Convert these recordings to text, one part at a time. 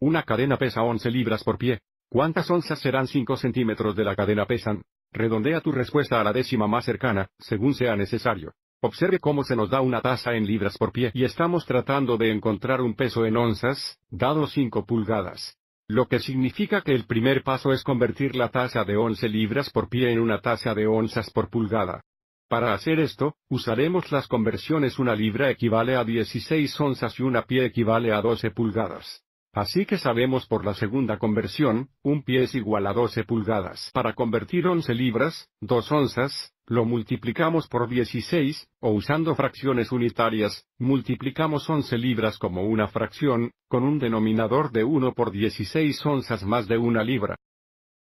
Una cadena pesa 11 libras por pie. ¿Cuántas onzas serán 5 centímetros de la cadena pesan? Redondea tu respuesta a la décima más cercana, según sea necesario. Observe cómo se nos da una tasa en libras por pie y estamos tratando de encontrar un peso en onzas, dado 5 pulgadas. Lo que significa que el primer paso es convertir la tasa de 11 libras por pie en una tasa de onzas por pulgada. Para hacer esto, usaremos las conversiones una libra equivale a 16 onzas y una pie equivale a 12 pulgadas. Así que sabemos por la segunda conversión, un pie es igual a 12 pulgadas. Para convertir 11 libras, 2 onzas, lo multiplicamos por 16, o usando fracciones unitarias, multiplicamos 11 libras como una fracción, con un denominador de 1 por 16 onzas más de una libra.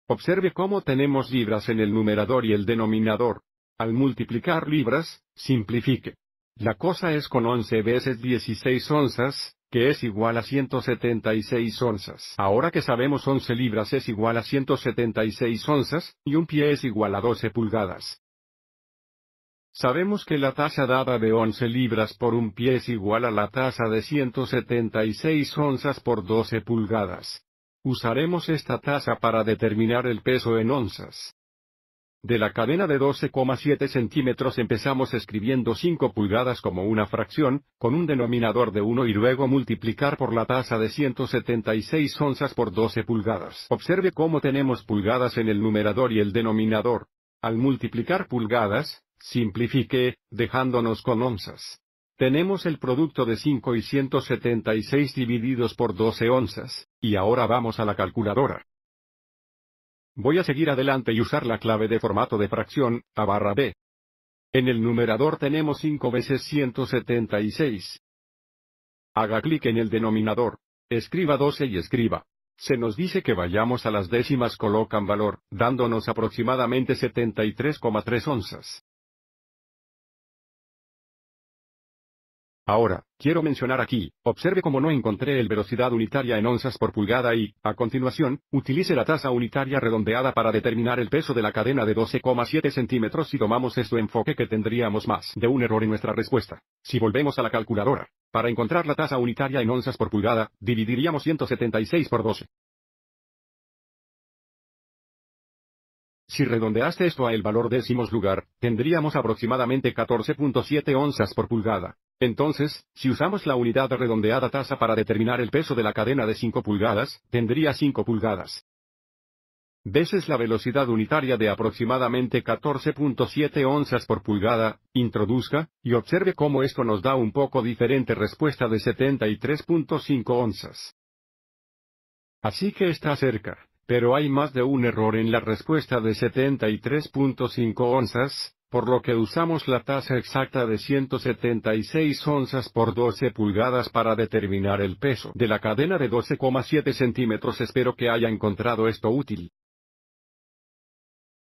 Observe cómo tenemos libras en el numerador y el denominador. Al multiplicar libras, simplifique. La cosa es con 11 veces 16 onzas, que es igual a 176 onzas. Ahora que sabemos 11 libras es igual a 176 onzas, y un pie es igual a 12 pulgadas. Sabemos que la tasa dada de 11 libras por un pie es igual a la tasa de 176 onzas por 12 pulgadas. Usaremos esta tasa para determinar el peso en onzas. De la cadena de 12,7 centímetros empezamos escribiendo 5 pulgadas como una fracción, con un denominador de 1 y luego multiplicar por la tasa de 176 onzas por 12 pulgadas. Observe cómo tenemos pulgadas en el numerador y el denominador. Al multiplicar pulgadas, simplifique, dejándonos con onzas. Tenemos el producto de 5 y 176 divididos por 12 onzas, y ahora vamos a la calculadora. Voy a seguir adelante y usar la clave de formato de fracción, a barra B. En el numerador tenemos 5 veces 176. Haga clic en el denominador. Escriba 12 y escriba. Se nos dice que vayamos a las décimas colocan valor, dándonos aproximadamente 73,3 onzas. Ahora, quiero mencionar aquí, observe cómo no encontré el velocidad unitaria en onzas por pulgada y, a continuación, utilice la tasa unitaria redondeada para determinar el peso de la cadena de 12,7 centímetros si tomamos este enfoque que tendríamos más de un error en nuestra respuesta. Si volvemos a la calculadora, para encontrar la tasa unitaria en onzas por pulgada, dividiríamos 176 por 12. Si redondeaste esto a el valor décimos lugar, tendríamos aproximadamente 14.7 onzas por pulgada. Entonces, si usamos la unidad redondeada tasa para determinar el peso de la cadena de 5 pulgadas, tendría 5 pulgadas. Veces la velocidad unitaria de aproximadamente 14.7 onzas por pulgada, introduzca, y observe cómo esto nos da un poco diferente respuesta de 73.5 onzas. Así que está cerca pero hay más de un error en la respuesta de 73.5 onzas, por lo que usamos la tasa exacta de 176 onzas por 12 pulgadas para determinar el peso de la cadena de 12,7 centímetros. Espero que haya encontrado esto útil.